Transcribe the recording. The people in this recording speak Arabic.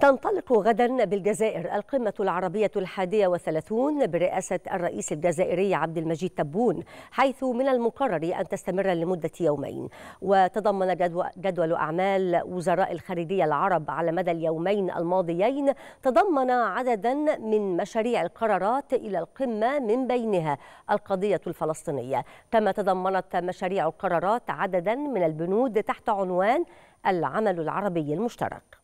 تنطلق غدا بالجزائر القمة العربية الحادية وثلاثون برئاسة الرئيس الجزائري عبد المجيد تبون حيث من المقرر أن تستمر لمدة يومين وتضمن جدول أعمال وزراء الخارجية العرب على مدى اليومين الماضيين تضمن عددا من مشاريع القرارات إلى القمة من بينها القضية الفلسطينية كما تضمنت مشاريع القرارات عددا من البنود تحت عنوان العمل العربي المشترك